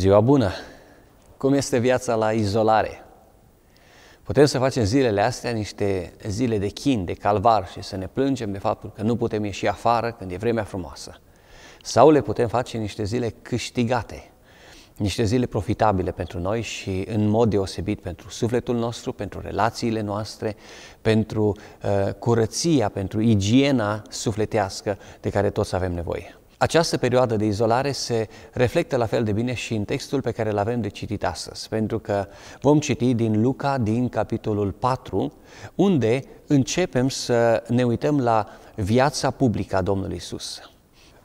Ziua bună! Cum este viața la izolare? Putem să facem zilele astea niște zile de chin, de calvar și să ne plângem de faptul că nu putem ieși afară când e vremea frumoasă. Sau le putem face niște zile câștigate, niște zile profitabile pentru noi și în mod deosebit pentru sufletul nostru, pentru relațiile noastre, pentru uh, curăția, pentru igiena sufletească de care toți avem nevoie. Această perioadă de izolare se reflectă la fel de bine și în textul pe care îl avem de citit astăzi, pentru că vom citi din Luca, din capitolul 4, unde începem să ne uităm la viața publică a Domnului Isus.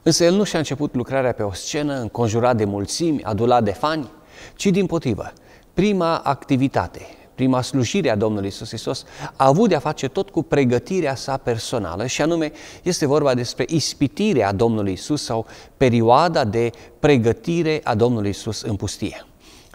Însă el nu și-a început lucrarea pe o scenă, înconjurat de mulțimi, adulat de fani, ci din potrivă, prima activitate prima slujire a Domnului Isus Hristos, a avut de-a face tot cu pregătirea sa personală și anume este vorba despre ispitirea Domnului Isus sau perioada de pregătire a Domnului Isus în pustie.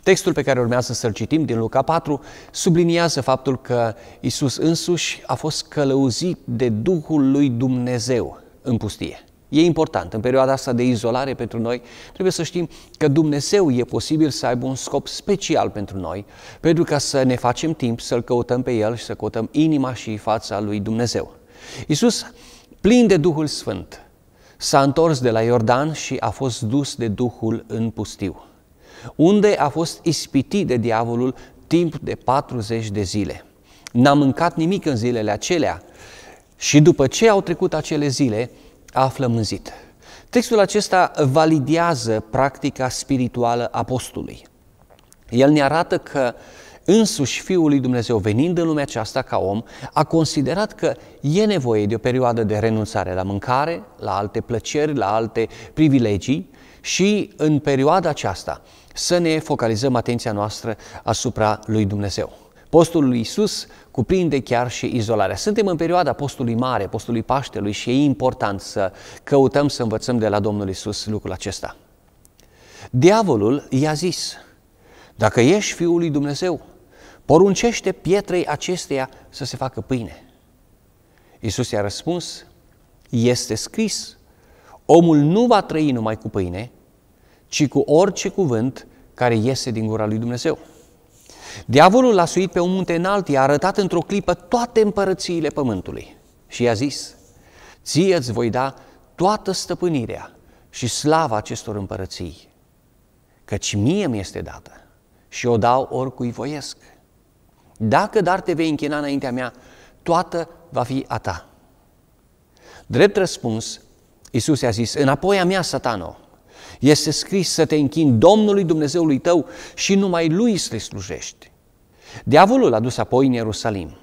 Textul pe care urmează să-l citim din Luca 4 subliniază faptul că Isus însuși a fost călăuzit de Duhul lui Dumnezeu în pustie. E important. În perioada asta de izolare pentru noi, trebuie să știm că Dumnezeu e posibil să aibă un scop special pentru noi, pentru ca să ne facem timp să-L căutăm pe El și să căutăm inima și fața lui Dumnezeu. Iisus, plin de Duhul Sfânt, s-a întors de la Iordan și a fost dus de Duhul în pustiu, unde a fost ispitit de diavolul timp de 40 de zile. N-a mâncat nimic în zilele acelea și după ce au trecut acele zile, află mânzit. Textul acesta validează practica spirituală apostului. El ne arată că însuși Fiul lui Dumnezeu, venind în lumea aceasta ca om, a considerat că e nevoie de o perioadă de renunțare la mâncare, la alte plăceri, la alte privilegii și în perioada aceasta să ne focalizăm atenția noastră asupra lui Dumnezeu. Postul lui Isus cuprinde chiar și izolarea. Suntem în perioada postului mare, postului Paștelui și e important să căutăm să învățăm de la Domnul Isus lucrul acesta. Diavolul i-a zis, dacă ești Fiul lui Dumnezeu, poruncește pietrei acesteia să se facă pâine. Isus i-a răspuns, este scris, omul nu va trăi numai cu pâine, ci cu orice cuvânt care iese din gura lui Dumnezeu. Diavolul l-a suit pe un munte înalt, i-a arătat într-o clipă toate împărățiile pământului și i-a zis, ție îți voi da toată stăpânirea și slava acestor împărății, căci mie mi este dată și o dau oricui voiesc. Dacă dar te vei închina înaintea mea, toată va fi a ta. Drept răspuns, Iisus i-a zis, înapoi a mea, satano, este scris să te închini Domnului Dumnezeului tău și numai Lui să slujești. Diavolul l-a dus apoi în Ierusalim.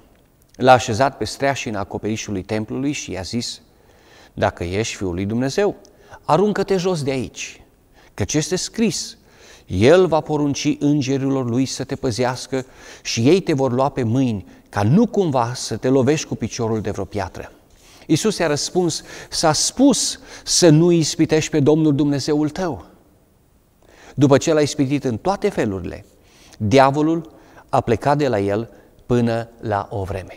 L-a așezat pe streașina acoperișului templului și i-a zis, Dacă ești Fiul lui Dumnezeu, aruncă-te jos de aici, că ce este scris, El va porunci îngerilor lui să te păzească și ei te vor lua pe mâini, ca nu cumva să te lovești cu piciorul de vreo piatră. Iisus i-a răspuns, s-a spus să nu ispitești pe Domnul Dumnezeul tău. După ce l-a ispitit în toate felurile, diavolul a plecat de la el până la o vreme.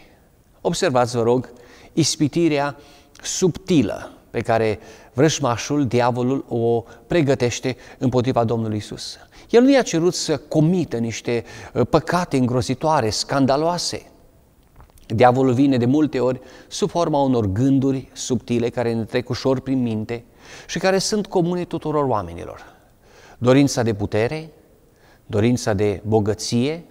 Observați, vă rog, ispitirea subtilă pe care vrășmașul, diavolul, o pregătește împotriva Domnului Isus. El nu i-a cerut să comită niște uh, păcate îngrozitoare, scandaloase, Diavolul vine de multe ori sub forma unor gânduri subtile care ne trec ușor prin minte și care sunt comune tuturor oamenilor. Dorința de putere, dorința de bogăție,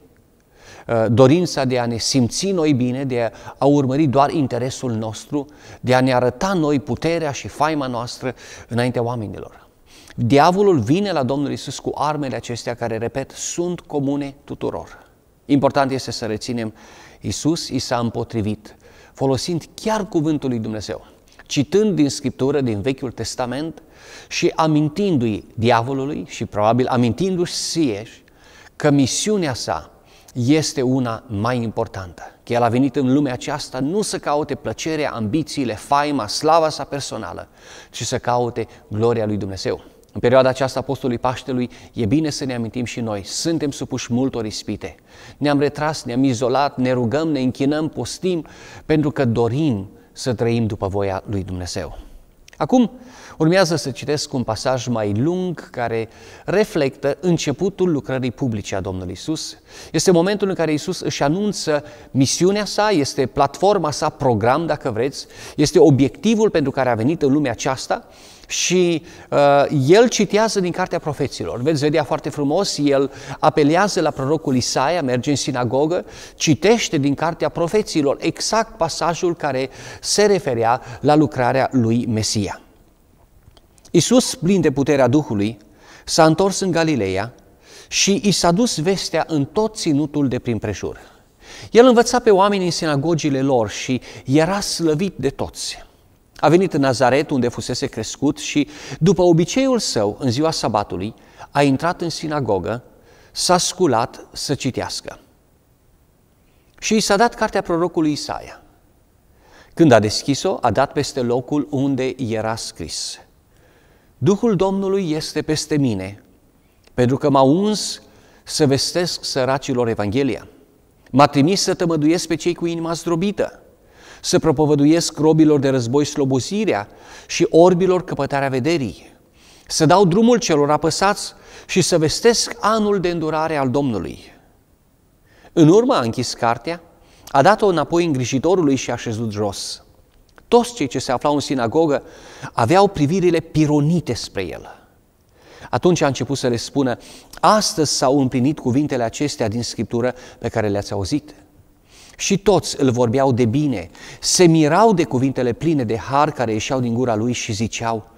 uh, dorința de a ne simți noi bine, de a urmări doar interesul nostru, de a ne arăta noi puterea și faima noastră înaintea oamenilor. Diavolul vine la Domnul Isus cu armele acestea care, repet, sunt comune tuturor. Important este să reținem Isus i s-a împotrivit, folosind chiar cuvântul lui Dumnezeu, citând din Scriptură, din Vechiul Testament și amintindu-i diavolului și probabil amintindu-și sieși că misiunea sa este una mai importantă. Că el a venit în lumea aceasta nu să caute plăcerea, ambițiile, faima, slava sa personală, ci să caute gloria lui Dumnezeu. În perioada aceasta Apostolului Paștelui e bine să ne amintim și noi, suntem supuși multor ispite. Ne-am retras, ne-am izolat, ne rugăm, ne închinăm, postim, pentru că dorim să trăim după voia lui Dumnezeu. Acum urmează să citesc un pasaj mai lung care reflectă începutul lucrării publice a Domnului Isus. Este momentul în care Isus își anunță misiunea sa, este platforma sa, program, dacă vreți, este obiectivul pentru care a venit în lumea aceasta și uh, el citează din Cartea Profeților. Veți vedea foarte frumos, el apelează la prorocul Isaia, merge în sinagogă, citește din Cartea Profeților exact pasajul care se referea la lucrarea lui Mesia. Isus, plin de puterea Duhului, s-a întors în Galileea și i s-a dus vestea în tot ținutul de prin prejur. El învăța pe oameni în sinagogile lor și era slăvit de toți. A venit în Nazaret, unde fusese crescut și, după obiceiul său, în ziua sabatului, a intrat în sinagogă, s-a sculat să citească. Și i s-a dat cartea prorocului Isaia. Când a deschis-o, a dat peste locul unde era scris. Duhul Domnului este peste mine, pentru că m-a uns să vestesc săracilor Evanghelia. M-a trimis să tămăduiesc pe cei cu inima zdrobită, să propovăduiesc robilor de război slobozirea și orbilor căpătarea vederii, să dau drumul celor apăsați și să vestesc anul de îndurare al Domnului. În urmă a închis cartea, a dat-o înapoi îngrijitorului și a șezut jos. Toți cei ce se aflau în sinagogă aveau privirile pironite spre el. Atunci a început să le spună, astăzi s-au împlinit cuvintele acestea din Scriptură pe care le-ați auzit. Și toți îl vorbeau de bine, se mirau de cuvintele pline de har care ieșeau din gura lui și ziceau,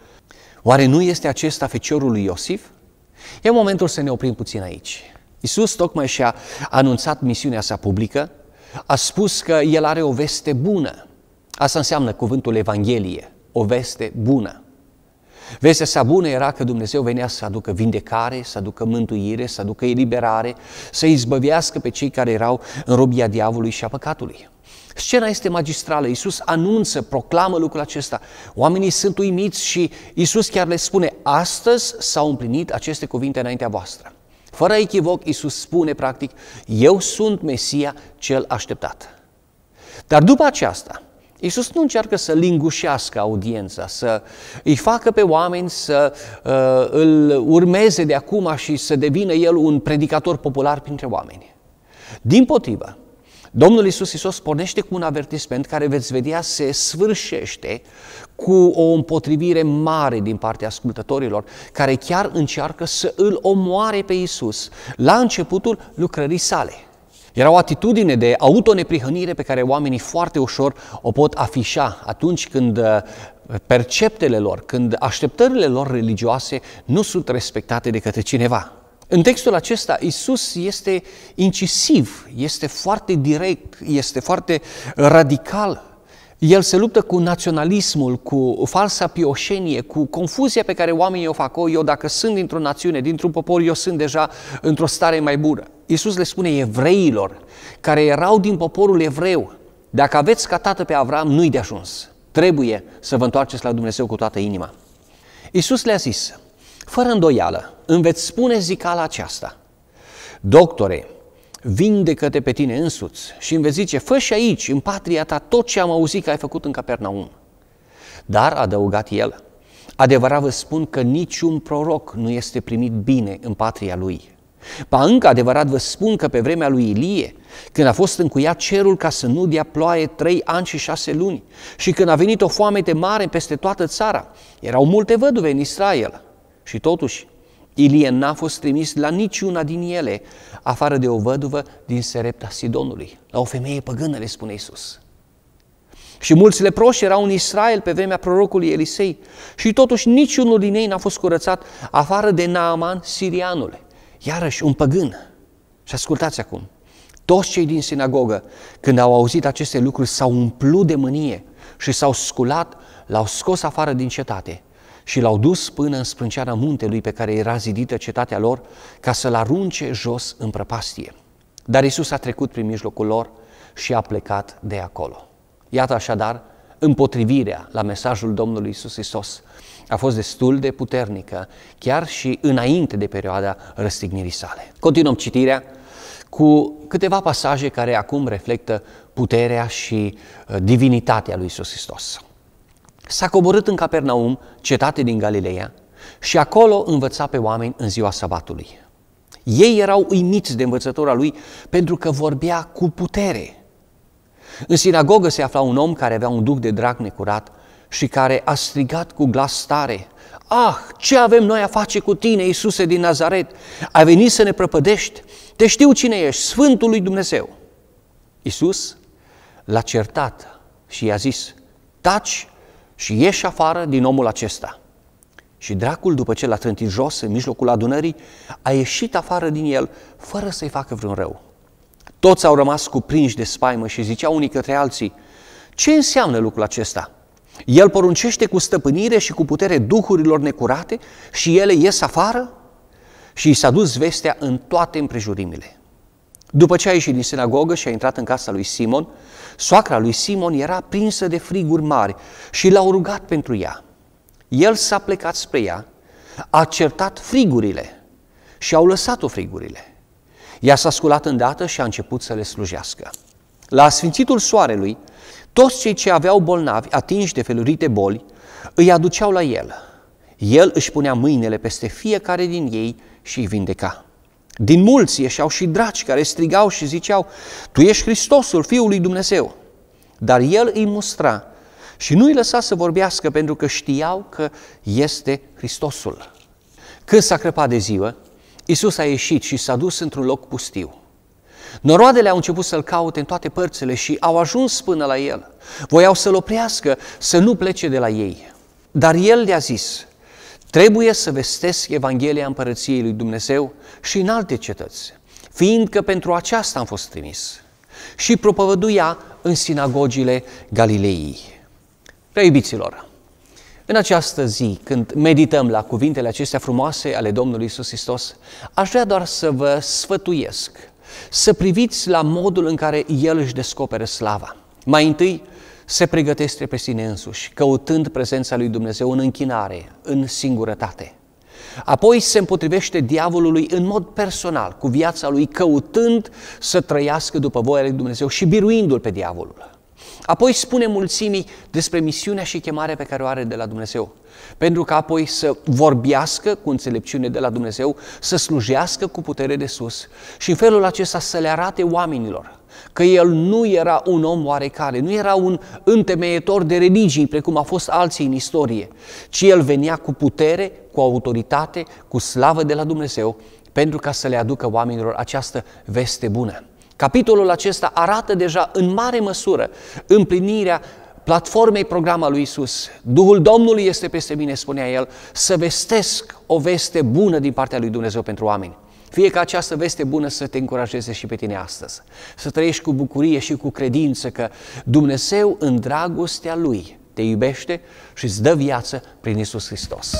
oare nu este acesta feciorul lui Iosif? E momentul să ne oprim puțin aici. Iisus tocmai și-a anunțat misiunea sa publică, a spus că el are o veste bună. Asta înseamnă cuvântul Evanghelie, o veste bună. Vestea sa bună era că Dumnezeu venea să aducă vindecare, să aducă mântuire, să aducă eliberare, să izbăvească pe cei care erau în robia diavolului și a păcatului. Scena este magistrală, Iisus anunță, proclamă lucrul acesta. Oamenii sunt uimiți și Iisus chiar le spune, astăzi s-au împlinit aceste cuvinte înaintea voastră. Fără echivoc, Iisus spune practic, eu sunt Mesia cel așteptat. Dar după aceasta, Iisus nu încearcă să lingușească audiența, să îi facă pe oameni să uh, îl urmeze de acum și să devină el un predicator popular printre oameni. Din potrivă, Domnul Iisus Iisus pornește cu un avertisment care veți vedea se sfârșește cu o împotrivire mare din partea ascultătorilor, care chiar încearcă să îl omoare pe Iisus la începutul lucrării sale – era o atitudine de autoneprihănire pe care oamenii foarte ușor o pot afișa atunci când uh, perceptele lor, când așteptările lor religioase nu sunt respectate de către cineva. În textul acesta, Isus este incisiv, este foarte direct, este foarte radical el se luptă cu naționalismul, cu falsa pioșenie, cu confuzia pe care oamenii o fac. O, eu dacă sunt dintr-o națiune, dintr-un popor, eu sunt deja într-o stare mai bună. Iisus le spune evreilor care erau din poporul evreu, dacă aveți ca tată pe Avram, nu-i de ajuns. Trebuie să vă întoarceți la Dumnezeu cu toată inima. Iisus le-a zis, fără îndoială, îmi veți spune zicala aceasta. Doctore, vindecă-te pe tine însuți și îmi vezi zice, fă și aici, în patria ta, tot ce am auzit că ai făcut în Capernaum. Dar, a adăugat el, adevărat vă spun că niciun proroc nu este primit bine în patria lui. Ba încă adevărat vă spun că pe vremea lui Ilie, când a fost încuiat cerul ca să nu dea ploaie trei ani și șase luni și când a venit o foamete mare peste toată țara, erau multe văduve în Israel și totuși Ilie n-a fost trimis la niciuna din ele, afară de o văduvă din Serepta Sidonului, la o femeie păgână, le spune Isus. Și mulți leproși erau în Israel pe vremea prorocului Elisei și totuși niciunul din ei n-a fost curățat, afară de Naaman sirianul, iarăși un păgân. Și ascultați acum, toți cei din sinagogă, când au auzit aceste lucruri, s-au umplut de mânie și s-au sculat, l-au scos afară din cetate și l-au dus până în sprânceana muntelui pe care era zidită cetatea lor ca să-l arunce jos în prăpastie. Dar Isus a trecut prin mijlocul lor și a plecat de acolo. Iată așadar, împotrivirea la mesajul Domnului Isus Hristos a fost destul de puternică, chiar și înainte de perioada răstignirii sale. Continuăm citirea cu câteva pasaje care acum reflectă puterea și uh, divinitatea lui Isus Hristos. S-a coborât în Capernaum, cetate din Galileea, și acolo învăța pe oameni în ziua sabatului. Ei erau uimiți de învățătura lui pentru că vorbea cu putere. În sinagogă se afla un om care avea un duc de drag necurat și care a strigat cu glas tare, Ah, ce avem noi a face cu tine, Iisuse din Nazaret? Ai venit să ne prăpădești? Te știu cine ești, Sfântul lui Dumnezeu. Iisus l-a certat și i-a zis, taci și ieși afară din omul acesta. Și dracul, după ce l-a trântit jos în mijlocul adunării, a ieșit afară din el, fără să-i facă vreun rău. Toți au rămas cuprinși de spaimă și ziceau unii către alții, ce înseamnă lucrul acesta? El poruncește cu stăpânire și cu putere duhurilor necurate și ele ies afară? Și i s-a dus vestea în toate împrejurimile. După ce a ieșit din sinagogă și a intrat în casa lui Simon, soacra lui Simon era prinsă de friguri mari și l-au rugat pentru ea. El s-a plecat spre ea, a certat frigurile și au lăsat-o frigurile. Ea s-a sculat îndată și a început să le slujească. La sfințitul soarelui, toți cei ce aveau bolnavi, atinși de felurite boli, îi aduceau la el. El își punea mâinile peste fiecare din ei și îi vindeca. Din mulți ieșeau și draci care strigau și ziceau, Tu ești Hristosul, Fiul lui Dumnezeu. Dar el îi mustra și nu îi lăsa să vorbească pentru că știau că este Hristosul. Când s-a crăpat de ziua, Isus a ieșit și s-a dus într-un loc pustiu. Noroadele au început să-l caute în toate părțile și au ajuns până la el. Voiau să-l oprească, să nu plece de la ei. Dar el le-a zis, Trebuie să vestesc Evanghelia Împărăției lui Dumnezeu și în alte cetăți, fiindcă pentru aceasta am fost trimis și propovăduia în sinagogile Galilei. Prea iubiților, în această zi, când medităm la cuvintele acestea frumoase ale Domnului Isus Hristos, aș vrea doar să vă sfătuiesc să priviți la modul în care El își descoperă slava. Mai întâi, se pregătește pe sine însuși, căutând prezența lui Dumnezeu în închinare, în singurătate. Apoi se împotrivește diavolului în mod personal, cu viața lui, căutând să trăiască după voia lui Dumnezeu și biruindu-l pe diavolul. Apoi spune mulțimii despre misiunea și chemarea pe care o are de la Dumnezeu, pentru că apoi să vorbească cu înțelepciune de la Dumnezeu, să slujească cu putere de sus și în felul acesta să le arate oamenilor că el nu era un om oarecare, nu era un întemeietor de religii, precum a fost alții în istorie, ci el venea cu putere, cu autoritate, cu slavă de la Dumnezeu, pentru ca să le aducă oamenilor această veste bună. Capitolul acesta arată deja în mare măsură împlinirea platformei programa lui Isus. Duhul Domnului este peste mine, spunea el, să vestesc o veste bună din partea lui Dumnezeu pentru oameni. Fie ca această veste bună să te încurajeze și pe tine astăzi, să trăiești cu bucurie și cu credință că Dumnezeu în dragostea Lui te iubește și îți dă viață prin Isus Hristos.